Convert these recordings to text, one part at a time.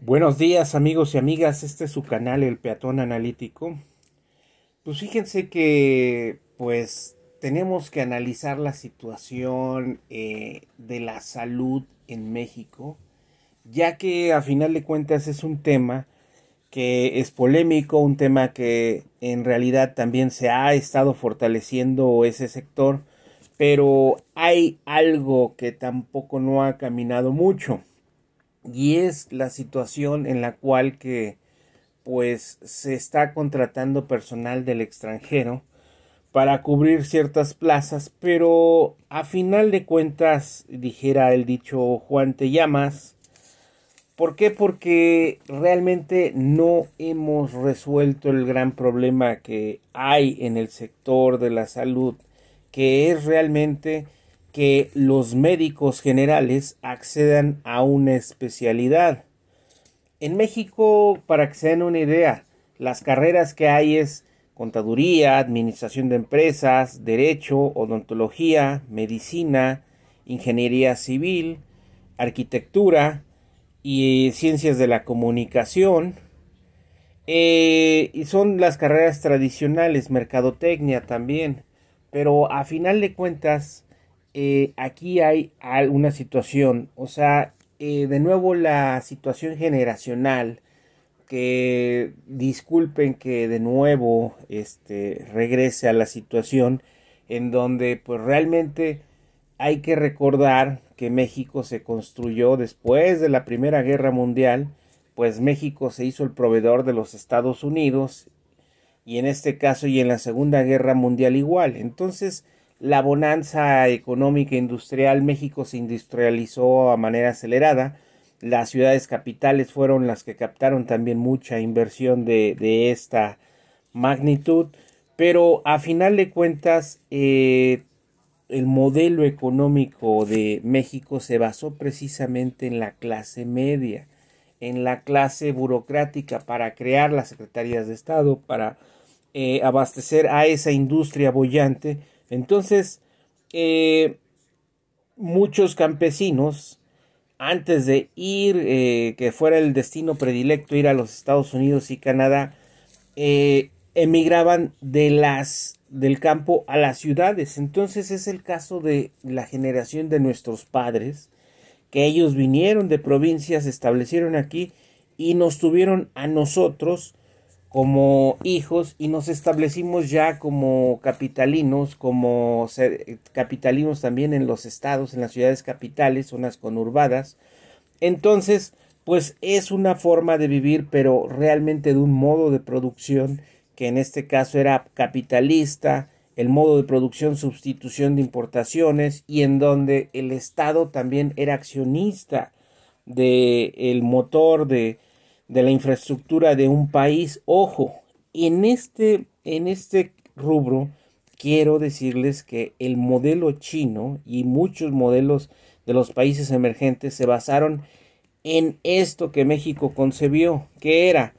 Buenos días amigos y amigas, este es su canal El Peatón Analítico. Pues fíjense que pues tenemos que analizar la situación eh, de la salud en México, ya que a final de cuentas es un tema que es polémico, un tema que en realidad también se ha estado fortaleciendo ese sector, pero hay algo que tampoco no ha caminado mucho y es la situación en la cual que pues se está contratando personal del extranjero para cubrir ciertas plazas, pero a final de cuentas, dijera el dicho Juan te llamas, ¿por qué? Porque realmente no hemos resuelto el gran problema que hay en el sector de la salud, que es realmente que los médicos generales accedan a una especialidad. En México, para que se den una idea, las carreras que hay es contaduría, administración de empresas, derecho, odontología, medicina, ingeniería civil, arquitectura y eh, ciencias de la comunicación. Eh, y son las carreras tradicionales, mercadotecnia también. Pero a final de cuentas, eh, aquí hay alguna situación, o sea, eh, de nuevo la situación generacional, que disculpen que de nuevo este, regrese a la situación en donde pues realmente hay que recordar que México se construyó después de la Primera Guerra Mundial, pues México se hizo el proveedor de los Estados Unidos y en este caso y en la Segunda Guerra Mundial igual. Entonces, la bonanza económica industrial, México se industrializó a manera acelerada, las ciudades capitales fueron las que captaron también mucha inversión de, de esta magnitud, pero a final de cuentas eh, el modelo económico de México se basó precisamente en la clase media, en la clase burocrática para crear las secretarías de Estado, para eh, abastecer a esa industria bollante, entonces, eh, muchos campesinos, antes de ir, eh, que fuera el destino predilecto ir a los Estados Unidos y Canadá, eh, emigraban de las, del campo a las ciudades. Entonces es el caso de la generación de nuestros padres, que ellos vinieron de provincias, se establecieron aquí y nos tuvieron a nosotros como hijos y nos establecimos ya como capitalinos, como eh, capitalinos también en los estados, en las ciudades capitales, zonas conurbadas. Entonces, pues es una forma de vivir, pero realmente de un modo de producción que en este caso era capitalista, el modo de producción, sustitución de importaciones y en donde el Estado también era accionista del motor de de la infraestructura de un país. Ojo, en este, en este rubro quiero decirles que el modelo chino y muchos modelos de los países emergentes se basaron en esto que México concebió, que era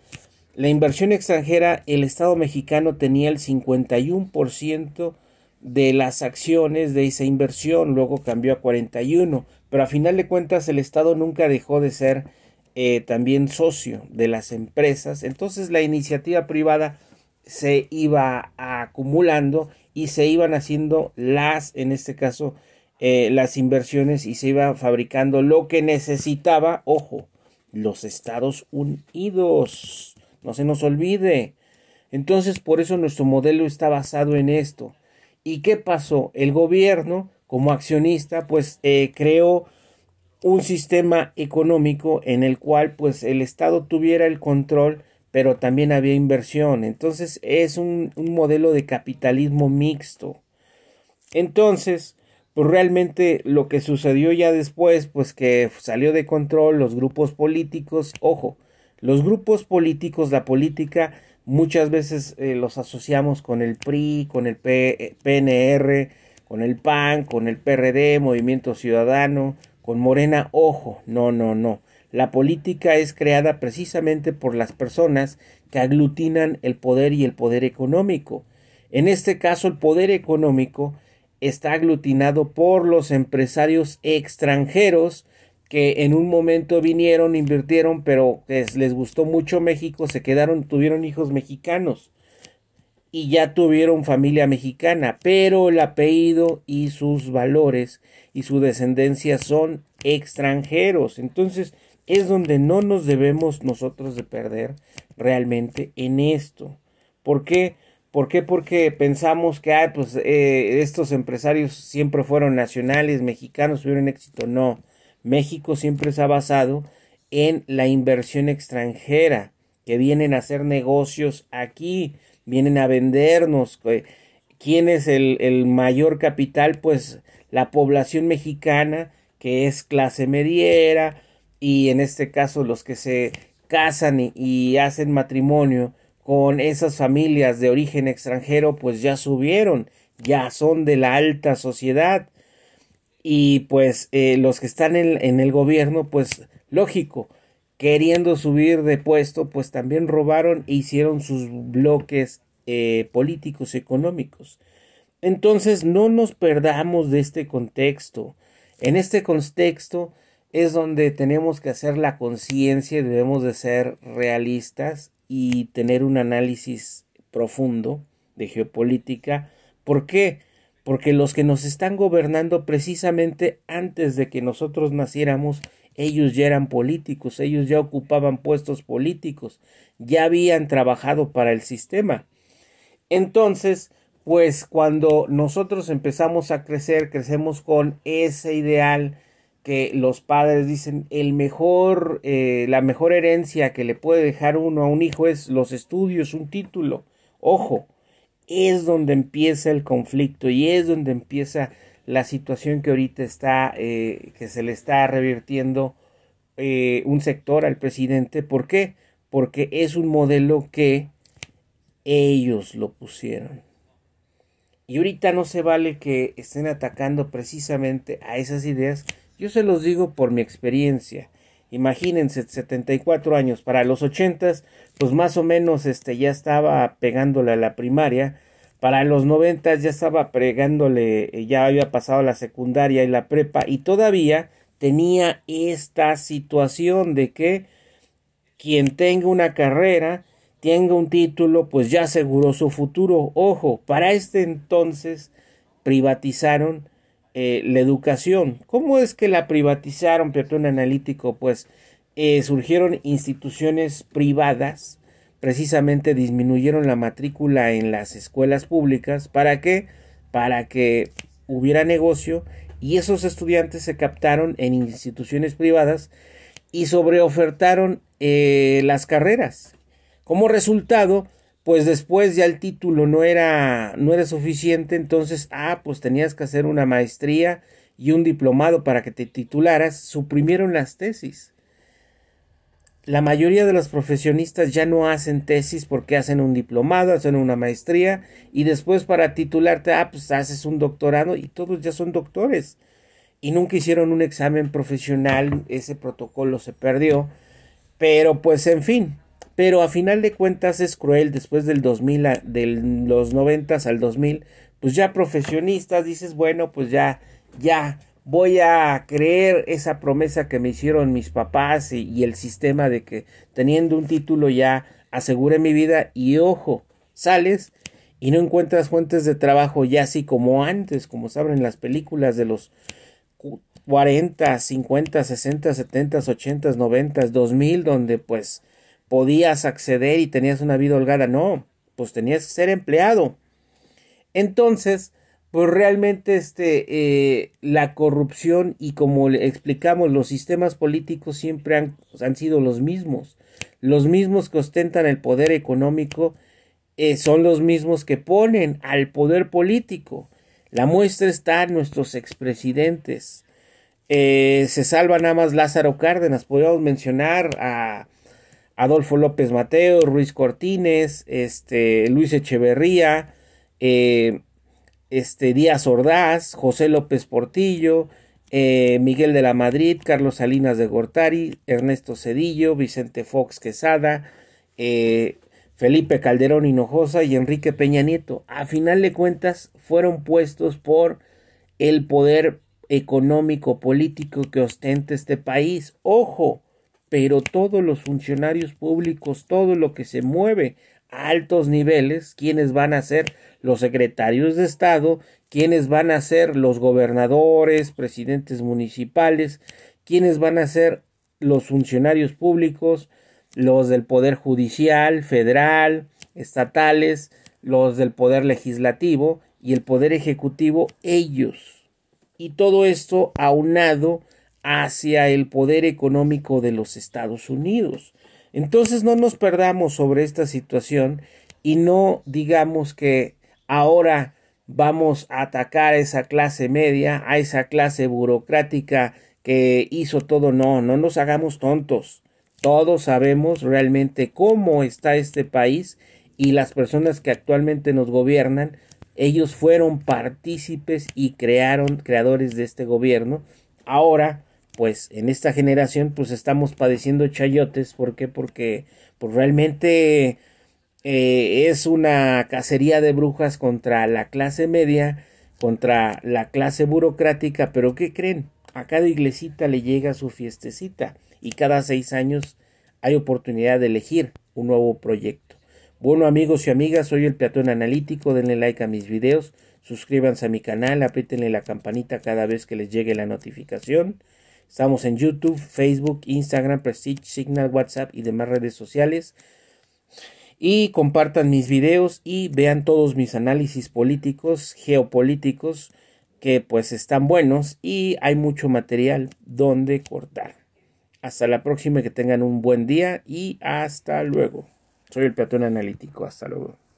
la inversión extranjera, el Estado mexicano tenía el 51% de las acciones de esa inversión, luego cambió a 41, pero a final de cuentas el Estado nunca dejó de ser eh, también socio de las empresas. Entonces la iniciativa privada se iba acumulando y se iban haciendo las, en este caso, eh, las inversiones y se iba fabricando lo que necesitaba, ojo, los Estados Unidos. No se nos olvide. Entonces, por eso nuestro modelo está basado en esto. ¿Y qué pasó? El gobierno, como accionista, pues eh, creó un sistema económico en el cual pues el Estado tuviera el control pero también había inversión. Entonces es un, modelo de capitalismo mixto. Entonces, pues realmente lo que sucedió ya después, pues que salió de control los grupos políticos, ojo, los grupos políticos, la política, muchas veces eh, los asociamos con el PRI, con el PNR, eh, con el PAN, con el PRD, Movimiento Ciudadano, con Morena, ojo, no, no, no. La política es creada precisamente por las personas que aglutinan el poder y el poder económico. En este caso, el poder económico está aglutinado por los empresarios extranjeros que en un momento vinieron, invirtieron, pero les, les gustó mucho México, se quedaron, tuvieron hijos mexicanos y ya tuvieron familia mexicana, pero el apellido y sus valores y su descendencia son extranjeros. Entonces es donde no nos debemos nosotros de perder realmente en esto. ¿Por qué? ¿Por qué? Porque pensamos que pues, eh, estos empresarios siempre fueron nacionales, mexicanos tuvieron éxito. No, México siempre se ha basado en la inversión extranjera que vienen a hacer negocios aquí vienen a vendernos. ¿Quién es el, mayor capital? Pues la población mexicana, que es clase mediera, y en este caso los que se casan y, hacen matrimonio con esas familias de origen extranjero, pues ya subieron, ya son de la alta sociedad. Y pues eh, los que están en, en el gobierno, pues lógico, queriendo subir de puesto, pues también robaron e hicieron sus bloques eh, políticos políticos económicos. Entonces no nos perdamos de este contexto. En este contexto es donde tenemos que hacer la conciencia y debemos de ser realistas y tener un análisis profundo de geopolítica. ¿Por qué? Porque los que nos están gobernando precisamente antes de que nosotros naciéramos ellos ya eran políticos, ellos ya ocupaban puestos políticos, ya habían trabajado para el sistema. Entonces, pues cuando nosotros empezamos a crecer, crecemos con ese ideal que los padres dicen el mejor, eh, la mejor herencia que le puede dejar uno a un hijo es los estudios, un título. Ojo, es donde empieza el conflicto y es donde empieza la situación que ahorita está, eh, que se le está revirtiendo eh, un sector al presidente. ¿Por qué? Porque es un modelo que ellos lo pusieron. Y ahorita no se vale que estén atacando precisamente a esas ideas. Yo se los digo por mi experiencia. Imagínense, 74 años para los 80, pues más o menos este, ya estaba pegándole a la primaria para los noventas ya estaba pregándole, eh, ya había pasado la secundaria y la prepa y todavía tenía esta situación de que quien tenga una carrera, tenga un título, pues ya aseguró su futuro. Ojo, para este entonces privatizaron eh, la educación. ¿Cómo es que la privatizaron, un Analítico? Pues eh, surgieron instituciones privadas precisamente disminuyeron la matrícula en las escuelas públicas. ¿Para qué? Para que hubiera negocio y esos estudiantes se captaron en instituciones privadas y sobreofertaron eh, las carreras. Como resultado, pues después ya el título no era, no era suficiente, entonces, ah, pues tenías que hacer una maestría y un diplomado para que te titularas, suprimieron las tesis la mayoría de los profesionistas ya no hacen tesis porque hacen un diplomado, hacen una maestría y después para titularte, ah, pues haces un doctorado y todos ya son doctores y nunca hicieron un examen profesional, ese protocolo se perdió, pero pues en fin, pero a final de cuentas es cruel después del 2000, de los 90 al 2000, pues ya profesionistas dices, bueno, pues ya, ya voy a creer esa promesa que me hicieron mis papás y, el sistema de que teniendo un título ya asegure mi vida y ojo, sales y no encuentras fuentes de trabajo ya así como antes, como saben las películas de los 40, 50, 60, 70, 80, 90, 2000, donde pues podías acceder y tenías una vida holgada. No, pues tenías que ser empleado. Entonces, pues realmente este, eh, la corrupción y como le explicamos, los sistemas políticos siempre han, sido los mismos. Los mismos que ostentan el poder económico eh, son los mismos que ponen al poder político. La muestra está nuestros expresidentes. Eh, se salva nada más Lázaro Cárdenas. Podríamos mencionar a Adolfo López Mateo, Ruiz Cortines, este, Luis Echeverría, eh, este, Díaz Ordaz, José López Portillo, eh, Miguel de la Madrid, Carlos Salinas de Gortari, Ernesto Cedillo, Vicente Fox Quesada, eh, Felipe Calderón Hinojosa y Enrique Peña Nieto. A final de cuentas fueron puestos por el poder económico político que ostenta este país. Ojo, pero todos los funcionarios públicos, todo lo que se mueve altos niveles, quienes van a ser los secretarios de Estado, quienes van a ser los gobernadores, presidentes municipales, quienes van a ser los funcionarios públicos, los del Poder Judicial, federal, estatales, los del Poder Legislativo y el Poder Ejecutivo, ellos. Y todo esto aunado hacia el poder económico de los Estados Unidos. Entonces no nos perdamos sobre esta situación y no digamos que ahora vamos a atacar a esa clase media, a esa clase burocrática que hizo todo. No, no nos hagamos tontos. Todos sabemos realmente cómo está este país y las personas que actualmente nos gobiernan, ellos fueron partícipes y crearon creadores de este gobierno. Ahora pues en esta generación pues estamos padeciendo chayotes. ¿Por qué? Porque pues, realmente eh, es una cacería de brujas contra la clase media, contra la clase burocrática, pero ¿qué creen? A cada iglesita le llega su fiestecita y cada seis años hay oportunidad de elegir un nuevo proyecto. Bueno amigos y amigas, soy el peatón analítico, denle like a mis videos, suscríbanse a mi canal, apriétenle la campanita cada vez que les llegue la notificación. Estamos en YouTube, Facebook, Instagram, Prestige, Signal, WhatsApp y demás redes sociales. Y compartan mis videos y vean todos mis análisis políticos, geopolíticos, que pues están buenos y hay mucho material donde cortar. Hasta la próxima, que tengan un buen día y hasta luego. Soy el peatón analítico, hasta luego.